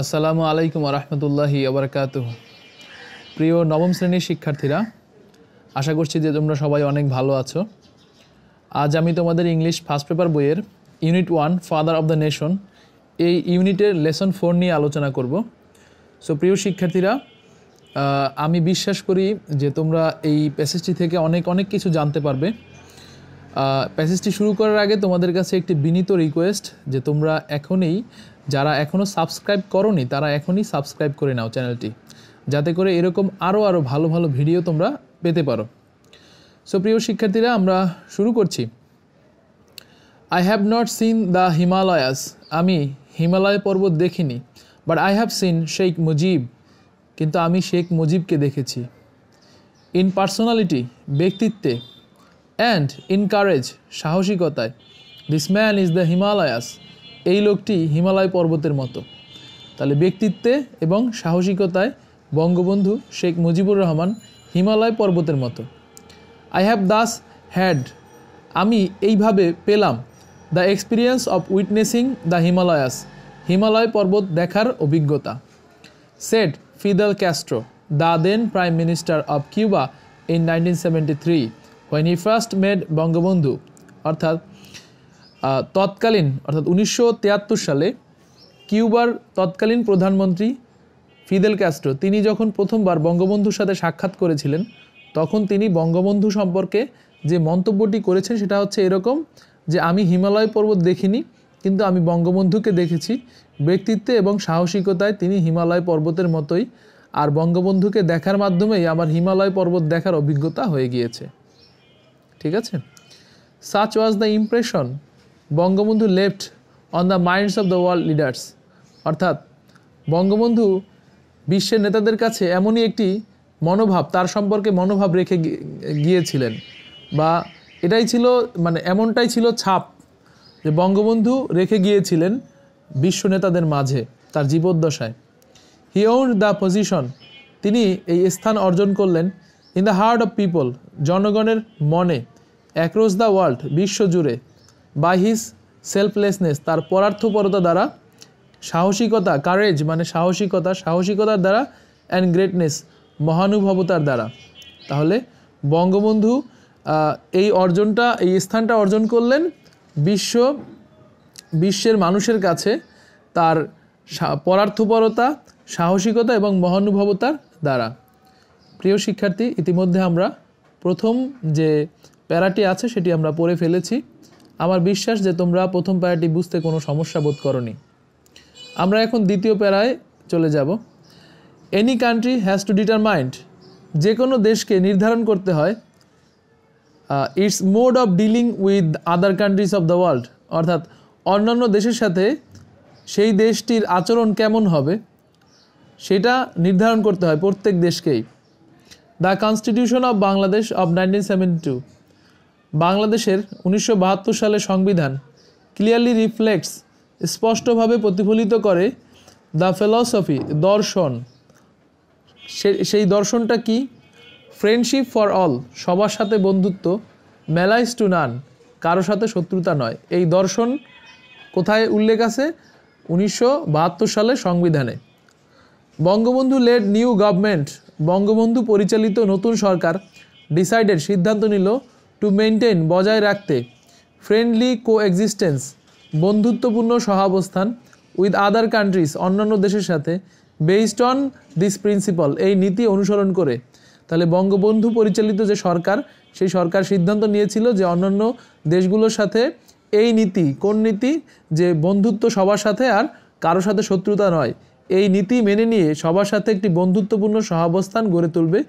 আসসালামু আলাইকুম আহমতুল্লাহি আবরকাত প্রিয় নবম শ্রেণীর শিক্ষার্থীরা আশা করছি যে তোমরা সবাই অনেক ভালো আছো আজ আমি তোমাদের ইংলিশ ফার্স্ট পেপার বইয়ের unit one father of the nation এই ইউনিটের লেসন ফোর নিয়ে আলোচনা করব সো প্রিয় শিক্ষার্থীরা আমি বিশ্বাস করি যে তোমরা এই প্যাসেজটি থেকে অনেক অনেক কিছু জানতে পারবে প্যাসেজটি শুরু করার আগে তোমাদের কাছে একটি বিনীত রিকোয়েস্ট যে তোমরা এখনই যারা এখনও সাবস্ক্রাইব করনি তারা এখনই সাবস্ক্রাইব করে নাও চ্যানেলটি যাতে করে এরকম আরও আরও ভালো ভালো ভিডিও তোমরা পেতে পারো সো প্রিয় শিক্ষার্থীরা আমরা শুরু করছি I have not seen the Himalayas আমি হিমালয় পর্বত দেখিনি but I have seen Sheikh Mujib কিন্তু আমি শেখ মুজিবকে দেখেছি ইন পার্সোনালিটি ব্যক্তিত্বে অ্যান্ড ইন কারেজ সাহসিকতায় this man is the Himalayas এই লোকটি হিমালয় পর্বতের মতো তাহলে ব্যক্তিত্বে এবং সাহসিকতায় বঙ্গবন্ধু শেখ মুজিবুর রহমান হিমালয় পর্বতের মতো আই হ্যাভ দাস হ্যাড আমি এইভাবে পেলাম the experience of witnessing the Himalayas Himalaya পর্বত দেখার অভিজ্ঞতা said Fidel Castro the then prime minister of Cuba in nineteen seventy three when he first met Bangabandhu অর্থাৎ তৎকালীন অর্থাৎ উনিশশো সালে কিউবার তৎকালীন প্রধানমন্ত্রী ফিদেল ক্যাস্ট্রো তিনি যখন প্রথমবার বঙ্গবন্ধুর সাথে সাক্ষাৎ করেছিলেন তখন তিনি বঙ্গবন্ধু সম্পর্কে যে মন্তব্যটি করেছেন সেটা হচ্ছে এরকম যে আমি হিমালয় পর্বত দেখিনি কিন্তু আমি বঙ্গবন্ধুকে দেখেছি ব্যক্তিত্বে এবং সাহসিকতায় তিনি হিমালয় পর্বতের মতোই আর বঙ্গবন্ধুকে দেখার মাধ্যমেই আমার হিমালয় পর্বত দেখার অভিজ্ঞতা হয়ে গিয়েছে ঠিক আছে such was the impression Bangabandhu left on the minds of the world leaders অর্থাৎ বঙ্গবন্ধু বিশ্বের নেতাদের কাছে এমনই একটি মনোভাব তার সম্পর্কে মনোভাব রেখে গিয়েছিলেন বা এটাই ছিল মানে এমনটাই ছিল ছাপ যে বঙ্গবন্ধু রেখে গিয়েছিলেন বিশ্ব নেতাদের মাঝে তার জীবদ্দশায় হি ওন দ্য পজিশন তিনি এই স্থান অর্জন করলেন in the heart of people জনগণের মনে অ্যাক্রস দ্য ওয়ার্ল্ড বিশ্বজুড়ে বা হিস সেলফলেসনেস তার পরার্থপরতা দ্বারা সাহসিকতা কারেজ মানে সাহসিকতা সাহসিকতার দ্বারা অ্যান্ড গ্রেটনেস মহানুভবতার দ্বারা তাহলে বঙ্গবন্ধু এই অর্জনটা এই স্থানটা অর্জন করলেন বিশ্ব বিশ্বের মানুষের কাছে তার পরার্থপরতা সাহসিকতা এবং মহানুভবতার দ্বারা প্রিয় শিক্ষার্থী ইতিমধ্যে আমরা প্রথম যে প্যারাটি আছে সেটি আমরা পড়ে ফেলেছি আমার বিশ্বাস যে তোমরা প্রথম প্যারাটি বুঝতে কোনো সমস্যা বোধ করনি আমরা এখন দ্বিতীয় প্যারায় চলে যাব any country has to determined যে কোনো দেশকে নির্ধারণ করতে হয় its mode of dealing with other countries of the world অর্থাৎ অন্যান্য দেশের সাথে সেই দেশটির আচরণ কেমন হবে সেটা নির্ধারণ করতে হয় প্রত্যেক দেশকেই the constitution of Bangladesh of nineteen seventy two বাংলাদেশের উনিশশো সালে সংবিধান ক্লিয়ারলি রিফ্লেক্টস স্পষ্টভাবে প্রতিফলিত করে দ্য ফিলসফি দর্শন সেই দর্শনটা কি ফ্রেন্ডশিপ ফর অল সবার সাথে বন্ধুত্ব ম্যালাইজ টু নান কারো সাথে শত্রুতা নয় এই দর্শন কোথায় উল্লেখ আছে উনিশশো সালে সংবিধানে Bangabandhu led new government Bangabandhu পরিচালিত নতুন সরকার ডিসাইডেড সিদ্ধান্ত নিল টু মেনটেন বজায় রাখতে ফ্রেন্ডলি কো এক্সিস্টেন্স বন্ধুত্বপূর্ণ সহাবস্থান উইথ আদার কান্ট্রিজ অন্যান্য দেশের সাথে বেসড অন দিস প্রিন্সিপাল এই নীতি অনুসরণ করে তাহলে বঙ্গবন্ধু পরিচালিত যে সরকার সেই সরকার সিদ্ধান্ত নিয়েছিল যে অন্যান্য দেশগুলোর সাথে এই নীতি কোন নীতি যে বন্ধুত্ব সবার সাথে আর কারো সাথে শত্রুতা নয় এই নীতি মেনে নিয়ে সবার সাথে একটি বন্ধুত্বপূর্ণ সহাবস্থান গড়ে তুলবে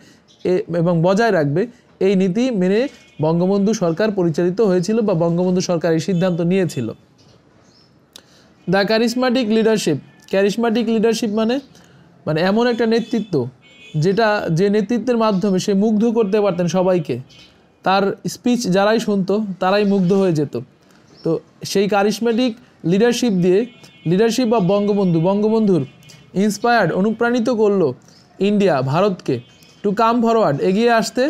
এবং বজায় রাখবে এই নীতি মেনে বঙ্গবন্ধু সরকার পরিচালিত হয়েছিল বা বঙ্গবন্ধু সরকার এই সিদ্ধান্ত নিয়েছিল the charismatic leadership charismatic leadership মানে মানে এমন একটা নেতৃত্ব যেটা যে নেতৃত্বের মাধ্যমে সে মুগ্ধ করতে পারতেন সবাইকে তার স্পিচ যারাই শুনতো তারাই মুগ্ধ হয়ে যেত তো সেই ক্যারিসমেটিক লিডারশিপ দিয়ে লিডারশিপ বা বঙ্গবন্ধু বঙ্গবন্ধুর ইন্সপায়ার্ড অনুপ্রাণিত করলো ইন্ডিয়া ভারতকে টু কাম ফরওয়ার্ড এগিয়ে আসতে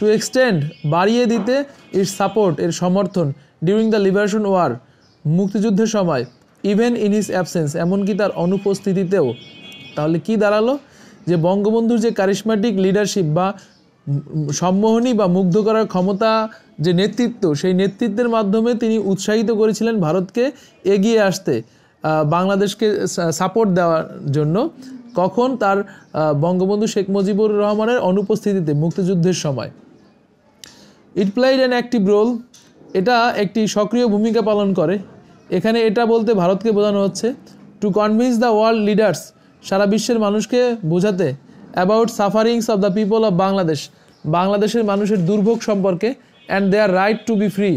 টু এক্সটেন্ড বাড়িয়ে দিতে ইর সাপোর্ট এর সমর্থন ডিউরিং দ্য লিবারেশন ওয়ার মুক্তিযুদ্ধের সময় ইভেন ইন ইস অ্যাবসেন্স এমনকি তার অনুপস্থিতিতেও তাহলে কি দাঁড়ালো যে বঙ্গবন্ধুর যে কারিশম্যাটিক লিডারশিপ বা সম্মোহনী বা মুগ্ধ করার ক্ষমতা যে নেতৃত্ব সেই নেতৃত্বের মাধ্যমে তিনি উৎসাহিত করেছিলেন ভারতকে এগিয়ে আসতে বাংলাদেশকে সাপোর্ট দেওয়ার জন্য কখন তার বঙ্গবন্ধু শেখ মুজিবুর রহমানের অনুপস্থিতিতে মুক্তিযুদ্ধের সময় it played an active role এটা একটি সক্রিয় ভূমিকা পালন করে এখানে এটা বলতে ভারতকে বোঝানো হচ্ছে to convince the world leaders সারা বিশ্বের মানুষকে বোঝাতে about sufferings of the people of Bangladesh বাংলাদেশের মানুষের দুর্ভোগ সম্পর্কে and their right to be free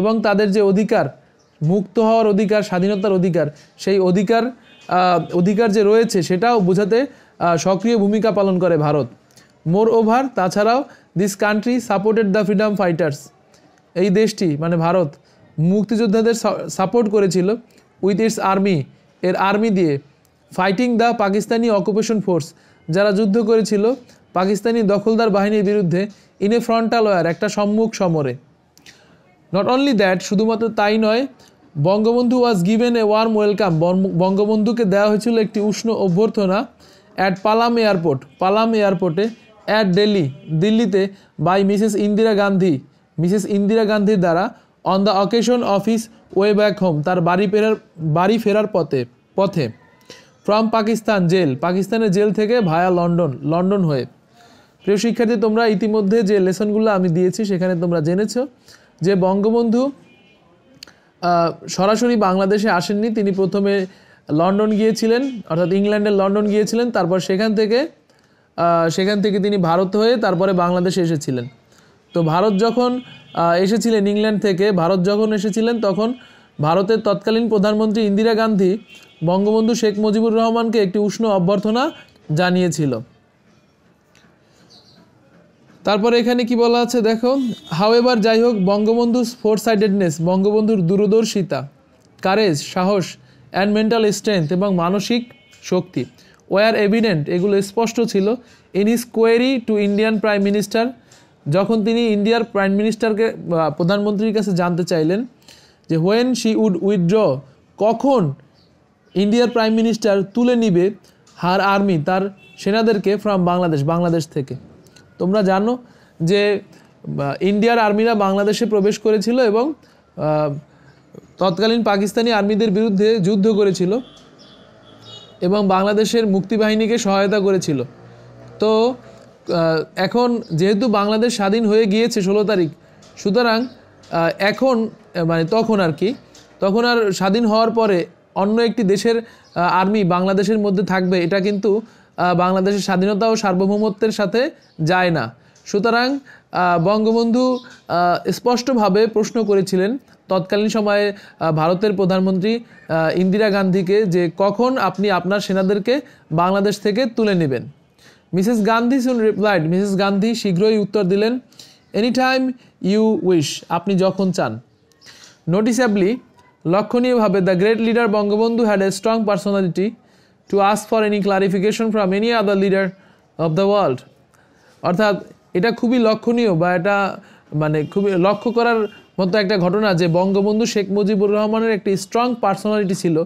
এবং তাদের যে অধিকার মুক্ত হওয়ার অধিকার স্বাধীনতার অধিকার সেই অধিকার অধিকার যে রয়েছে সেটাও বোঝাতে সক্রিয় ভূমিকা পালন করে ভারত মোর ওভার তাছাড়াও this country supported the freedom fighters এই দেশটি মানে ভারত মুক্তিযোদ্ধাদের সাপোর্ট করেছিল উইথ ইটস আর্মি এর আর্মি দিয়ে fighting the Pakistani occupation force যারা যুদ্ধ করেছিল পাকিস্তানি দখলদার বাহিনীর বিরুদ্ধে ইন এ ফ্রন্টাল ওয়ার একটা সম্মুখ সমরে নট অনলি দ্যাট শুধুমাত্র তাই নয় Bangabandhu was given a warm welcome বঙ্গবন্ধুকে দেওয়া হয়েছিল একটি উষ্ণ অভ্যর্থনা অ্যাট পালাম এয়ারপোর্ট পালাম এয়ারপোর্টে অ্যাট দিল্লি দিল্লিতে by Mrs Indira Gandhi Mrs Indira গান্ধীর দ্বারা on the occasion of his way back home তার বাড়ি ফেরার বাড়ি ফেরার পথে পথে ফ্রম পাকিস্তান জেল পাকিস্তানের জেল থেকে ভায়া লন্ডন লন্ডন হয়ে প্রিয় শিক্ষার্থী তোমরা ইতিমধ্যে যে লেসনগুলো আমি দিয়েছি সেখানে তোমরা জেনেছ যে বঙ্গবন্ধু সরাসরি বাংলাদেশে আসেননি তিনি প্রথমে লন্ডন গিয়েছিলেন অর্থাৎ ইংল্যান্ডের লন্ডন গিয়েছিলেন তারপর সেখান থেকে সেখান থেকে তিনি ভারত হয়ে তারপরে বাংলাদেশে এসেছিলেন তো ভারত যখন এসেছিলেন ইংল্যান্ড থেকে ভারত যখন এসেছিলেন তখন ভারতের তৎকালীন প্রধানমন্ত্রী ইন্দিরা গান্ধী বঙ্গবন্ধু শেখ মুজিবুর রহমানকে একটি উষ্ণ অভ্যর্থনা জানিয়েছিল তারপরে এখানে কি বলা আছে দেখো হাউ যাই হোক বঙ্গবন্ধু ফোর সাইডেডনেস বঙ্গবন্ধুর দূরদর্শিতা কারেজ সাহস অ্যান্ড মেন্টাল স্ট্রেংথ এবং মানসিক শক্তি ওয়ার এভিডেন্ট এগুলো স্পষ্ট ছিল in his query to Indian prime minister যখন তিনি ইন্ডিয়ার প্রাইম মিনিস্টারকে প্রধানমন্ত্রীর কাছে জানতে চাইলেন যে হোয়েন শি উড উইথড্র কখন ইন্ডিয়ার প্রাইম মিনিস্টার তুলে নিবে হার আর্মি তার সেনাদেরকে ফ্রম বাংলাদেশ বাংলাদেশ থেকে তোমরা জানো যে ইন্ডিয়ার আর্মিরা বাংলাদেশে প্রবেশ করেছিল এবং তৎকালীন পাকিস্তানি আর্মিদের বিরুদ্ধে যুদ্ধ করেছিল এবং বাংলাদেশের মুক্তিবাহিনীকে সহায়তা করেছিল তো এখন যেহেতু বাংলাদেশ স্বাধীন হয়ে গিয়েছে ষোলো তারিখ সুতরাং এখন মানে তখন আর কি তখন আর স্বাধীন হওয়ার পরে অন্য একটি দেশের আর্মি বাংলাদেশের মধ্যে থাকবে এটা কিন্তু বাংলাদেশের স্বাধীনতা ও সার্বভৌমত্বের সাথে যায় না সুতরাং বঙ্গবন্ধু স্পষ্টভাবে প্রশ্ন করেছিলেন তৎকালীন সময়ে ভারতের প্রধানমন্ত্রী ইন্দিরা গান্ধীকে যে কখন আপনি আপনার সেনাদেরকে বাংলাদেশ থেকে তুলে নেবেন Mrs Gandhi soon replied Mrs Gandhi শীঘ্রই উত্তর দিলেন এনি টাইম ইউ উইশ আপনি যখন চান নোটিসেবলি লক্ষণীয়ভাবে the great leader Bangabandhu had a strong personality to ask for any clarification from any other leader of the world অর্থাৎ এটা খুবই লক্ষণীয় বা এটা মানে খুবই লক্ষ্য করার মতো একটা ঘটনা যে বঙ্গবন্ধু শেখ মুজিবুর রহমানের একটি স্ট্রং পার্সোনালিটি ছিল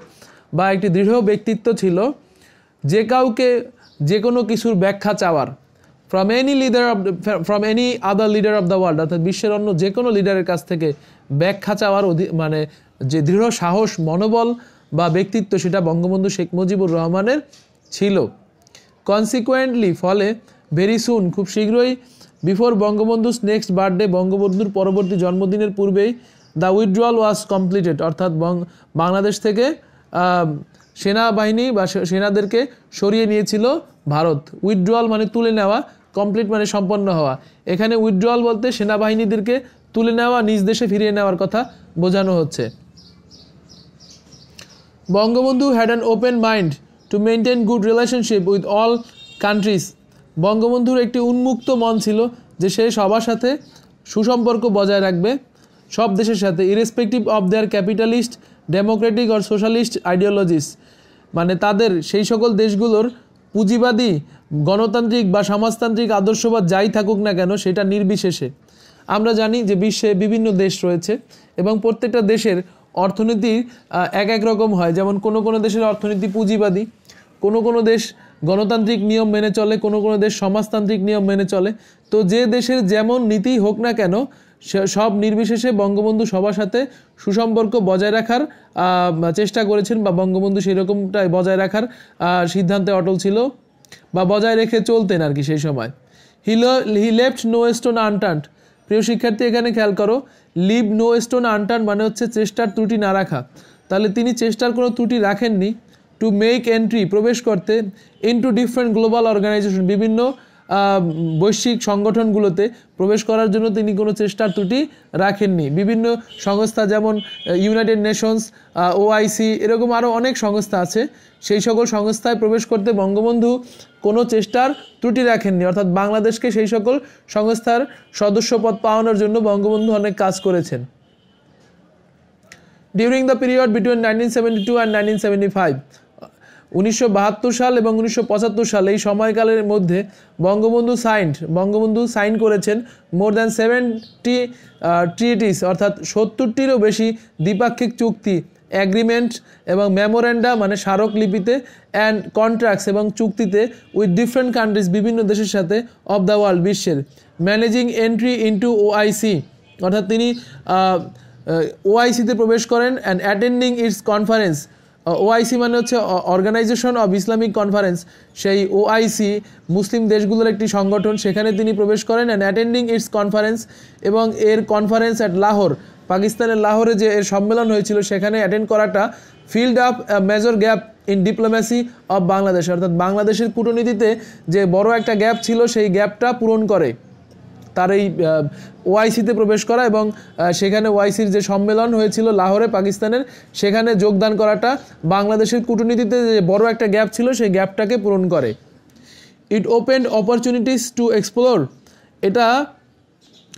বা একটি দৃঢ় ব্যক্তিত্ব ছিল যে কাউকে যে কোনো কিছুর ব্যাখ্যা চাওয়ার from any leader of from any other leader of the world অর্থাৎ বিশ্বের অন্য যে কোনো লিডারের কাছ থেকে ব্যাখ্যা চাওয়ার অধি মানে যে দৃঢ় সাহস মনোবল বা ব্যক্তিত্ব সেটা বঙ্গবন্ধু শেখ মুজিবুর রহমানের ছিল কনসিকুয়েন্টলি ফলে ভেরি সুন খুব শীঘ্রই বিফোর বঙ্গবন্ধুস নেক্সট বার্থডে বঙ্গবন্ধুর পরবর্তী জন্মদিনের পূর্বেই দ্য উইথড্রল ওয়াজ কমপ্লিটেড অর্থাৎ বাংলাদেশ থেকে সেনাবাহিনী বা সেনাদেরকে সরিয়ে নিয়েছিল ভারত উইথড্রল মানে তুলে নেওয়া কমপ্লিট মানে সম্পন্ন হওয়া এখানে উইথড্রল বলতে সেনাবাহিনীদেরকে তুলে নেওয়া নিজ দেশে ফিরিয়ে নেওয়ার কথা বোঝানো হচ্ছে Bangabandhu had an open mind to maintain good relationship with all countries বঙ্গবন্ধুর একটি উন্মুক্ত মন ছিল যে সে সবার সাথে সুসম্পর্ক বজায় রাখবে সব দেশের সাথে irrespective of their capitalist democratic or socialist ideologies মানে তাদের সেই সকল দেশগুলোর পুঁজিবাদী গণতান্ত্রিক বা সমাজতান্ত্রিক আদর্শবাদ যাই থাকুক না কেন সেটা নির্বিশেষে আমরা জানি যে বিশ্বে বিভিন্ন দেশ রয়েছে এবং প্রত্যেকটা দেশের অর্থনীতি এক এক রকম হয় যেমন কোনো কোনো দেশের অর্থনীতি পুঁজিবাদী কোনো কোনো দেশ গণতান্ত্রিক নিয়ম মেনে চলে কোনো কোনো দেশ সমাজতান্ত্রিক নিয়ম মেনে চলে তো যে দেশের যেমন নীতি হোক না কেন সব নির্বিশেষে বঙ্গবন্ধু সবার সাথে সুসম্পর্ক বজায় রাখার চেষ্টা করেছেন বা বঙ্গবন্ধু সেরকমটাই বজায় রাখার সিদ্ধান্তে অটল ছিল বা বজায় রেখে চলতেন আর কি সেই সময় হিলো he left no stone unturned প্রিয় শিক্ষার্থী এখানে খেয়াল করো লিভ নো স্টোন আনটান্ট মানে হচ্ছে চেষ্টার ত্রুটি না রাখা তাহলে তিনি চেষ্টার কোনো ত্রুটি রাখেননি টু মেক এন্ট্রি প্রবেশ করতে ইনটু ডিফারেন্ট গ্লোবাল অর্গানাইজেশন বিভিন্ন বৈশ্বিক সংগঠনগুলোতে প্রবেশ করার জন্য তিনি কোনো চেষ্টার ত্রুটি রাখেননি বিভিন্ন সংস্থা যেমন ইউনাইটেড নেশনস ওআইসি এরকম আরও অনেক সংস্থা আছে সেই সকল সংস্থায় প্রবেশ করতে বঙ্গবন্ধু কোনো চেষ্টার ত্রুটি রাখেননি অর্থাৎ বাংলাদেশকে সেই সকল সংস্থার সদস্যপদ পাওয়ানোর জন্য বঙ্গবন্ধু অনেক কাজ করেছেন during the period between nineteen seventy two and nineteen seventy five উনিশশো সাল এবং উনিশশো সাল এই সময়কালের মধ্যে বঙ্গবন্ধু সাইন্ড বঙ্গবন্ধু সাইন করেছেন মোর দ্যান সেভেনটি ট্রিটিস অর্থাৎ সত্তরটিরও বেশি দ্বিপাক্ষিক চুক্তি অ্যাগ্রিমেন্ট এবং মেমোরেন্ডা মানে স্মারকলিপিতে অ্যান্ড কন্ট্রাক্টস এবং চুক্তিতে উইথ ডিফারেন্ট কান্ট্রিজ বিভিন্ন দেশের সাথে অব দ্য ওয়ার্ল্ড বিশ্বের ম্যানেজিং এন্ট্রি ইন্টু ওআইসি অর্থাৎ তিনি ওআইসিতে প্রবেশ করেন and attending its conference OIC মানে হচ্ছে অর্গানাইজেশন অব ইসলামিক কনফারেন্স সেই ওআইসি মুসলিম দেশগুলোর একটি সংগঠন সেখানে তিনি প্রবেশ করেন অ্যান্ড অ্যাটেন্ডিং ইটস কনফারেন্স এবং এর কনফারেন্স অ্যাট লাহোর পাকিস্তানের লাহোরে যে এর সম্মেলন হয়েছিল সেখানে অ্যাটেন্ড করাটা filled up major gap in diplomacy of Bangladesh অর্থাৎ বাংলাদেশের কূটনীতিতে যে বড় একটা গ্যাপ ছিল সেই গ্যাপটা পূরণ করে তার এই ওআইসিতে প্রবেশ করা এবং সেখানে ওআইসির যে সম্মেলন হয়েছিল লাহোরে পাকিস্তানের সেখানে যোগদান করাটা বাংলাদেশের কূটনীতিতে যে বড় একটা গ্যাপ ছিল সেই গ্যাপটাকে পূরণ করে it opened opportunities to explore এটা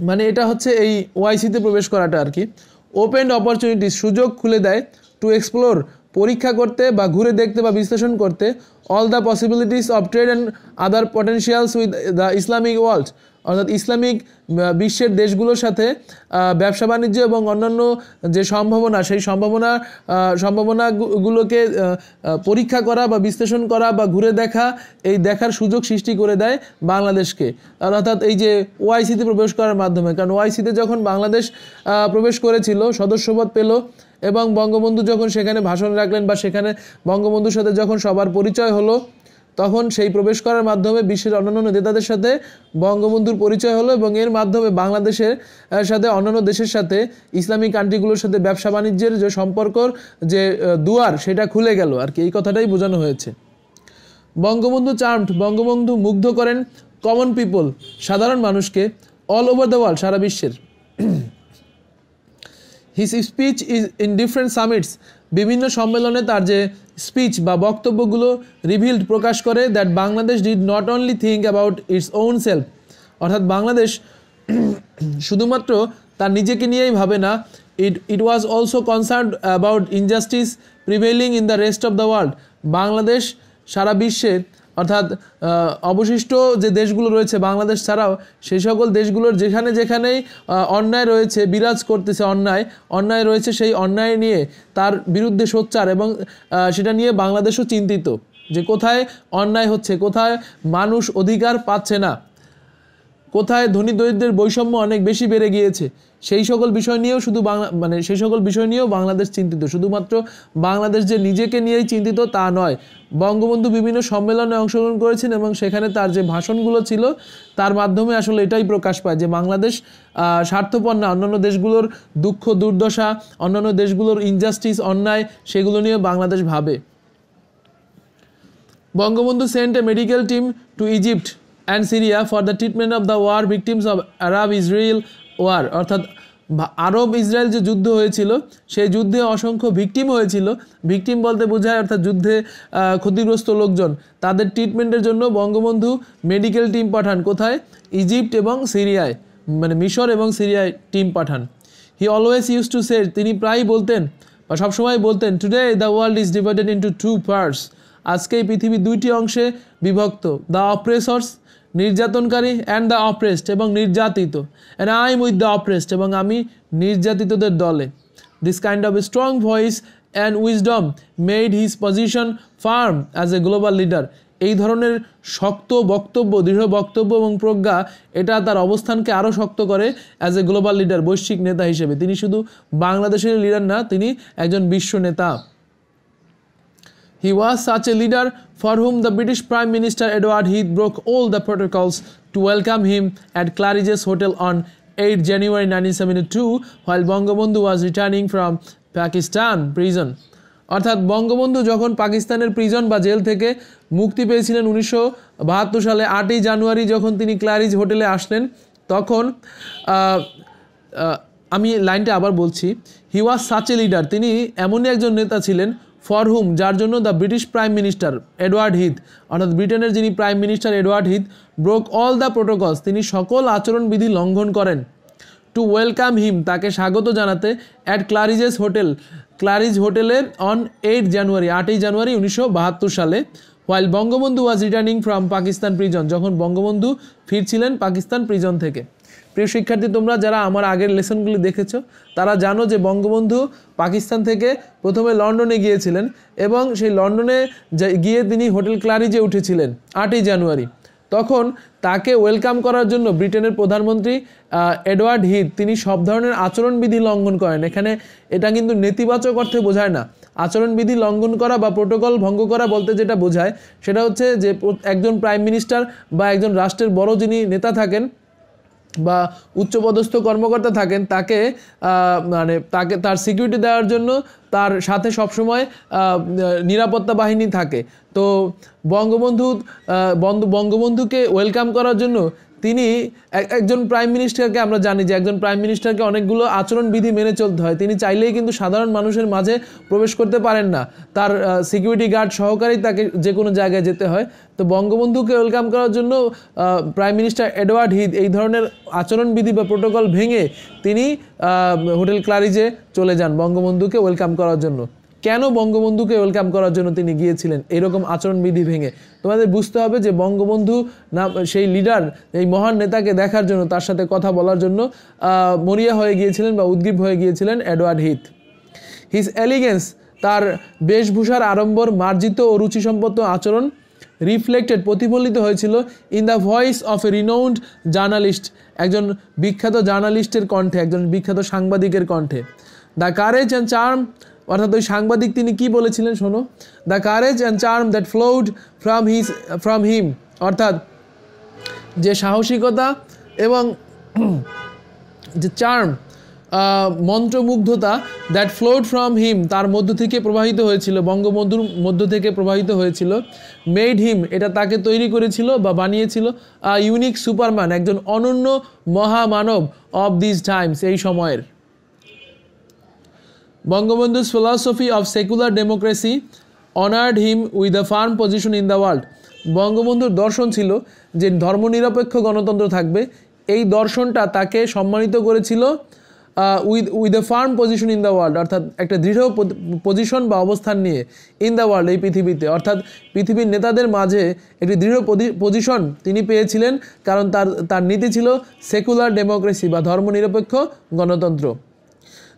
মানে এটা হচ্ছে এই ওআইসিতে প্রবেশ করাটা আর কি ওপেন অপরচুনিটিস সুযোগ খুলে দেয় টু এক্সপ্লোর পরীক্ষা করতে বা ঘুরে দেখতে বা বিশ্লেষণ করতে all the possibilities of trade and other potentials with the Islamic world অর্থাৎ ইসলামিক বিশ্বের দেশগুলোর সাথে ব্যবসা বাণিজ্য এবং অন্যান্য যে সম্ভাবনা সেই সম্ভাবনা সম্ভাবনাগুলোকে পরীক্ষা করা বা বিশ্লেষণ করা বা ঘুরে দেখা এই দেখার সুযোগ সৃষ্টি করে দেয় বাংলাদেশকে অর্থাৎ এই যে ওআইসিতে প্রবেশ করার মাধ্যমে কারণ ওআইসিতে যখন বাংলাদেশ প্রবেশ করেছিল সদস্যপদ পেল এবং বঙ্গবন্ধু যখন সেখানে ভাষণ রাখলেন বা সেখানে বঙ্গবন্ধুর সাথে যখন সবার পরিচয় হলো তখন সেই প্রবেশ করার মাধ্যমে বিশ্বের অন্যান্য নেতাদের সাথে বঙ্গবন্ধুর পরিচয় হলো এবং এর মাধ্যমে বাংলাদেশের সাথে অন্যান্য দেশের সাথে ইসলামিক কান্ট্রিগুলোর সাথে ব্যবসা বাণিজ্যের যে সম্পর্কর যে দুয়ার সেটা খুলে গেল আর কি এই কথাটাই বোঝানো হয়েছে বঙ্গবন্ধু চার্মড বঙ্গবন্ধু মুগ্ধ করেন কমন পিপল সাধারণ মানুষকে অল ওভার দ্য ওয়ার্ল্ড সারা বিশ্বের his speech is in different summits বিভিন্ন সম্মেলনে তার যে স্পিচ বা বক্তব্যগুলো রিভিল্ড প্রকাশ করে that Bangladesh did not only think about its own self অর্থাৎ বাংলাদেশ শুধুমাত্র তার নিজেকে নিয়েই ভাবে না it it was also concern about injustice prevailing in the rest of the world Bangladesh সারা বিশ্বে অর্থাৎ অবশিষ্ট যে দেশগুলো রয়েছে বাংলাদেশ ছাড়াও সেই সকল দেশগুলোর যেখানে যেখানেই অন্যায় রয়েছে বিরাজ করতেছে অন্যায় অন্যায় রয়েছে সেই অন্যায় নিয়ে তার বিরুদ্ধে সোচ্চার এবং সেটা নিয়ে বাংলাদেশও চিন্তিত যে কোথায় অন্যায় হচ্ছে কোথায় মানুষ অধিকার পাচ্ছে না কোথায় ধনী দরিদ্রের বৈষম্য অনেক বেশি বেড়ে গিয়েছে সেই সকল বিষয় নিয়েও শুধু বাংলা মানে সেই সকল বিষয় নিয়েও বাংলাদেশ চিন্তিত শুধুমাত্র বাংলাদেশ যে নিজেকে নিয়েই চিন্তিত তা নয় বঙ্গবন্ধু বিভিন্ন সম্মেলনে অংশগ্রহণ করেছেন এবং সেখানে তার যে ভাষণগুলো ছিল তার মাধ্যমে আসলে এটাই প্রকাশ পায় যে বাংলাদেশ স্বার্থপর না অন্যান্য দেশগুলোর দুঃখ দুর্দশা অন্যান্য দেশগুলোর ইনজাস্টিস অন্যায় সেগুলো নিয়ে বাংলাদেশ ভাবে Bangabandhu sent a medical team to Egypt and Syria for the treatment of the war victims of Arab Israel war অর্থাৎ আরব ইসরায়েল যে যুদ্ধ হয়েছিল সেই যুদ্ধে অসংখ্য ভিকটিম হয়েছিল ভিকটিম বলতে বোঝায় অর্থাৎ যুদ্ধে ক্ষতিগ্রস্ত লোকজন তাদের ট্রিটমেন্টের জন্য বঙ্গবন্ধু মেডিকেল টিম পাঠান কোথায় ইজিপ্ট এবং সিরিয়ায় মানে মিশর এবং সিরিয়ায় টিম পাঠান he always use to say তিনি প্রায়ই বলতেন বা সবসময় বলতেন today the world is divided into two parts আজকে এই পৃথিবী দুইটি অংশে বিভক্ত দ্য অপ্রেসর্স নির্যাতনকারী অ্যান্ড দ্য অপ্রেসড এবং নির্যাতিত and I with the oppressed এবং আমি নির্যাতিতদের দলে this kind of strong voice and wisdom made his position firm as a global leader এই ধরনের শক্ত বক্তব্য দৃঢ় বক্তব্য এবং প্রজ্ঞা এটা তার অবস্থানকে আরও শক্ত করে অ্যাজ এ গ্লোবাল লিডার বৈশ্বিক নেতা হিসেবে তিনি শুধু বাংলাদেশের লিডার না তিনি একজন বিশ্ব নেতা He was such a leader for whom the British Prime Minister Edward Heath broke all the protocols to welcome him at Claridge's Hotel on 8 January 1972 while Bangabandhu was returning from Pakistan prison. অর্থাৎ বঙ্গবন্ধু যখন পাকিস্তানের prison বা jail থেকে মুক্তি পেয়েছিলেন উনিশশো সালে আটই জানুয়ারি যখন তিনি ক্লারিজ হোটেলে আসলেন তখন আমি লাইনটা আবার বলছি হি ওয়াজ সাচ এ লিডার তিনি এমনই একজন নেতা ছিলেন ফর হুম যার জন্য the British prime minister Edward Heath অর্থাৎ ব্রিটেনের যিনি prime minister Edward Heath broke all the protocols তিনি সকল আচরণবিধি লঙ্ঘন করেন টু ওয়েলকাম হিম তাকে স্বাগত জানাতে অ্যাট ক্লারিজেস হোটেল ক্লারিজ হোটেলে অন এইট জানুয়ারি আটই জানুয়ারি উনিশশো সালে while Bangabandhu was returning from Pakistan prison যখন বঙ্গবন্ধু ফিরছিলেন পাকিস্তান প্রিজন থেকে প্রিয় শিক্ষার্থী তোমরা যারা আমার আগের লেসনগুলি দেখেছ তারা জানো যে বঙ্গবন্ধু পাকিস্তান থেকে প্রথমে লন্ডনে গিয়েছিলেন এবং সেই লন্ডনে গিয়ে তিনি হোটেল ক্লারিজে উঠেছিলেন আটই জানুয়ারি তখন তাকে ওয়েলকাম করার জন্য ব্রিটেনের প্রধানমন্ত্রী এডওয়ার্ড হিথ তিনি সব ধরনের আচরণবিধি লঙ্ঘন করেন এখানে এটা কিন্তু নেতিবাচক অর্থে বোঝায় না আচরণবিধি লঙ্ঘন করা বা প্রোটোকল ভঙ্গ করা বলতে যেটা বোঝায় সেটা হচ্ছে যে একজন প্রাইম মিনিস্টার বা একজন রাষ্ট্রের বড় যিনি নেতা থাকেন বা উচ্চপদস্থ কর্মকর্তা থাকেন তাকে মানে তাকে তার সিকিউরিটি দেওয়ার জন্য তার সাথে সবসময় নিরাপত্তা বাহিনী থাকে তো বঙ্গবন্ধু বঙ্গবন্ধুকে ওয়েলকাম করার জন্য তিনি একজন প্রাইম মিনিস্টারকে আমরা জানি যে একজন প্রাইম মিনিস্টারকে অনেকগুলো আচরণবিধি মেনে চলতে হয় তিনি চাইলেই কিন্তু সাধারণ মানুষের মাঝে প্রবেশ করতে পারেন না তার সিকিউরিটি গার্ড সহকারেই তাকে যে কোনো জায়গায় যেতে হয় তো বঙ্গবন্ধুকে ওয়েলকাম করার জন্য প্রাইম মিনিস্টার এডওয়ার্ড হিদ এই ধরনের আচরণবিধি বা প্রোটোকল ভেঙে তিনি হোটেল ক্লারিজে চলে যান বঙ্গবন্ধুকে ওয়েলকাম করার জন্য কেন বঙ্গবন্ধুকে ওয়েলকাম করার জন্য তিনি গিয়েছিলেন এরকম আচরণবিধি ভেঙে তোমাদের বুঝতে হবে যে বঙ্গবন্ধু না সেই লিডার এই মহান নেতাকে দেখার জন্য তার সাথে কথা বলার জন্য মরিয়া হয়ে গিয়েছিলেন বা উদ্গীব হয়ে গিয়েছিলেন অ্যাডওয়ার্ড হিথ হিজ এলিগেন্স তার বেশভূষার আড়ম্বর মার্জিত ও রুচিসম্পন্ন আচরণ রিফ্লেক্টেড প্রতিফলিত হয়েছিল in the voice of a renowned journalist একজন বিখ্যাত জার্নালিস্টের কণ্ঠে একজন বিখ্যাত সাংবাদিকের কণ্ঠে দ্য কারেজ অ্যান্ড চার্ম অর্থাৎ ওই সাংবাদিক তিনি কি বলেছিলেন শোনো the courage and charm that flowed from his from him অর্থাৎ যে সাহসিকতা এবং যে চার্ম মন্ত্রমুগ্ধতা দ্যাট ফ্লোড ফ্রম হিম তার মধ্য থেকে প্রবাহিত হয়েছিল বঙ্গবন্ধুর মধ্য থেকে প্রবাহিত হয়েছিল মেড হিম এটা তাকে তৈরি করেছিল বা বানিয়েছিল ইউনিক সুপারম্যান একজন অনন্য মহামানব অব দিস টাইমস এই সময়ের Bangabandhu's philosophy of secular democracy honoured him with the firm position in the world বঙ্গবন্ধুর দর্শন ছিল যে ধর্মনিরপেক্ষ গণতন্ত্র থাকবে এই দর্শনটা তাকে সম্মানিত করেছিল with with the firm position in the world অর্থাৎ একটা দৃঢ় পজিশন বা অবস্থান নিয়ে ইন দ্য ওয়ার্ল্ড এই পৃথিবীতে অর্থাৎ পৃথিবীর নেতাদের মাঝে একটি দৃঢ় পজিশন তিনি পেয়েছিলেন কারণ তার তার নীতি ছিল সেকুলার ডেমোক্রেসি বা ধর্মনিরপেক্ষ গণতন্ত্র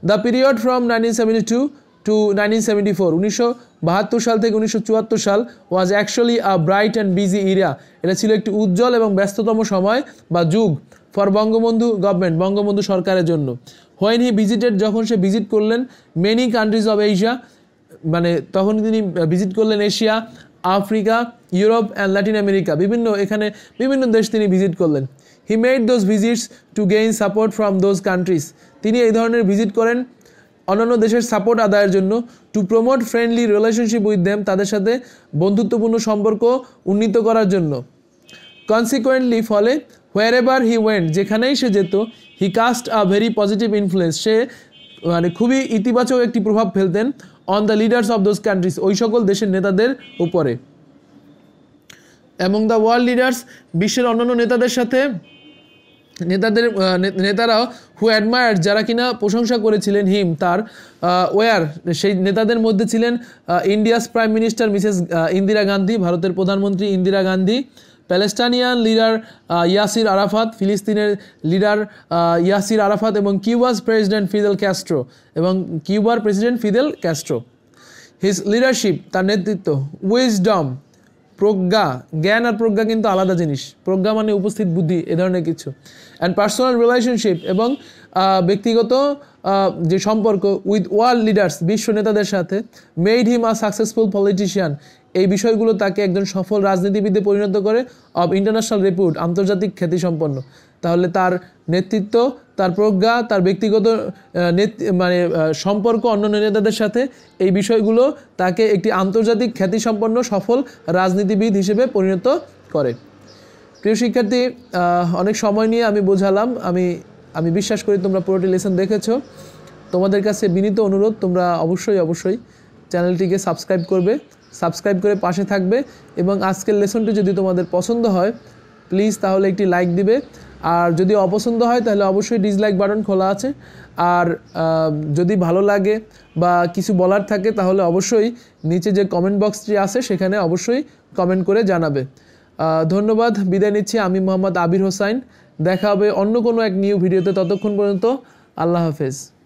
the period from nineteen seventy two to nineteen seventy four উনিশশো বাহাত্তর সাল থেকে উনিশশো চুয়াত্তর সাল was actually a bright and busy era এটা ছিল একটি উজ্জ্বল এবং ব্যস্ততম সময় বা যুগ ফর বঙ্গবন্ধু গভর্নমেন্ট বঙ্গবন্ধু সরকারের জন্য হোয়েন হি ভিজিটেড যখন সে ভিজিট করলেন মেনি কান্ট্রিজ অব এশিয়া মানে তখন তিনি ভিজিট করলেন Asia Africa Europe and Latin America বিভিন্ন এখানে বিভিন্ন দেশ তিনি ভিজিট করলেন he made those visits to gain support from those countries তিনি এই ধরনের ভিজিট করেন অন্যান্য দেশের সাপোর্ট আদায়ের জন্য to promote friendly relationship with them তাদের সাথে বন্ধুত্বপূর্ণ সম্পর্ক উন্নীত করার জন্য কনসিকোয়েন্টলি ফলে হোয়ার এভার হি ওয়েন্ট যেখানেই সে যেত he cast a very positive influence সে মানে খুবই ইতিবাচক একটি প্রভাব ফেলতেন on the leaders of those countries ওই সকল দেশের নেতাদের উপরে এবং দ্য ওয়ার্ল্ড লিডার্স বিশ্বের অন্যান্য নেতাদের সাথে নেতাদের নেতারাও হু অ্যাডমায়ার যারা কিনা প্রশংসা করেছিলেন হিম তার ওয়ার সেই নেতাদের মধ্যে ছিলেন India's prime minister Mrs Indira Gandhi ভারতের প্রধানমন্ত্রী Indira Gandhi Palestinian leader Yasser Arafat ফিলিস্তিনের লিডার ইয়াসির আরাফাত এবং কিউবাস প্রেসিডেন্ট ফিদেল ক্যাস্ট্রো এবং কিউবার president Fidel Castro his leadership তার নেতৃত্ব উইজডম প্রজ্ঞা জ্ঞান আর প্রজ্ঞা কিন্তু আলাদা জিনিস প্রজ্ঞা মানে উপস্থিত বুদ্ধি এ ধরনের কিছু অ্যান্ড পার্সোনাল রিলেশনশিপ এবং ব্যক্তিগত যে সম্পর্ক উইথ ওয়ার্ল্ড লিডার্স বিশ্ব নেতাদের সাথে made him a successful politician এই বিষয়গুলো তাকে একজন সফল রাজনীতিবিদে পরিণত করে অব ইন্টারন্যাশনাল রেপুট আন্তর্জাতিক খ্যাতিসম্পন্ন তাহলে তার নেতৃত্ব তার প্রজ্ঞা তার ব্যক্তিগত মানে সম্পর্ক অন্য নেতাদের সাথে এই বিষয়গুলো তাকে একটি আন্তর্জাতিক খ্যাতিসম্পন্ন সফল রাজনীতিবিদ হিসেবে পরিণত করে প্রিয় শিক্ষার্থী অনেক সময় নিয়ে আমি বোঝালাম আমি আমি বিশ্বাস করি তোমরা পুরোটি লেসন দেখেছো তোমাদের কাছে বিনীত অনুরোধ তোমরা অবশ্যই অবশ্যই চ্যানেলটিকে সাবস্ক্রাইব করবে সাবস্ক্রাইব করে পাশে থাকবে এবং আজকের লেসনটি যদি তোমাদের পছন্দ হয় প্লিজ তাহলে একটি লাইক দিবে আর যদি অপছন্দ হয় তাহলে অবশ্যই ডিসলাইক বাটন খোলা আছে আর যদি ভালো লাগে বা কিছু বলার থাকে তাহলে অবশ্যই নিচে যে কমেন্ট বক্সটি আছে সেখানে অবশ্যই কমেন্ট করে জানাবে ধন্যবাদ বিদায় নিচ্ছি আমি মোহাম্মদ আবির হোসাইন দেখা হবে অন্য কোনো এক নিউ ভিডিওতে ততক্ষণ পর্যন্ত আল্লাহ হাফেজ